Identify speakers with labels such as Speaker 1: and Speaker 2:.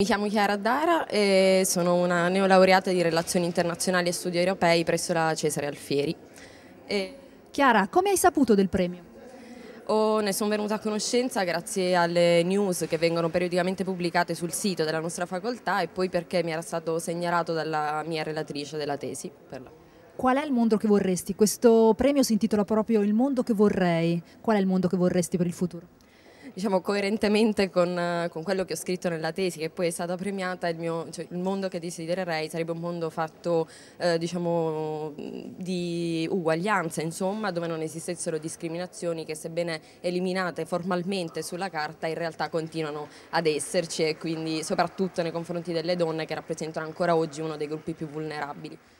Speaker 1: Mi chiamo Chiara Dara e sono una neolaureata di Relazioni Internazionali e Studi Europei presso la Cesare Alfieri. E... Chiara, come hai saputo del premio? Oh, ne sono venuta a conoscenza grazie alle news che vengono periodicamente pubblicate sul sito della nostra facoltà e poi perché mi era stato segnalato dalla mia relatrice della tesi.
Speaker 2: Qual è il mondo che vorresti? Questo premio si intitola proprio Il mondo che vorrei. Qual è il mondo che vorresti per il futuro?
Speaker 1: diciamo, coerentemente con, eh, con, quello che ho scritto nella tesi, che poi è stata premiata, il, mio, cioè, il mondo che desidererei sarebbe un mondo fatto eh, diciamo, di uguaglianza, insomma, dove non esistessero discriminazioni che sebbene eliminate formalmente sulla carta in realtà continuano ad esserci e quindi soprattutto nei confronti delle donne che rappresentano ancora oggi uno dei gruppi più vulnerabili.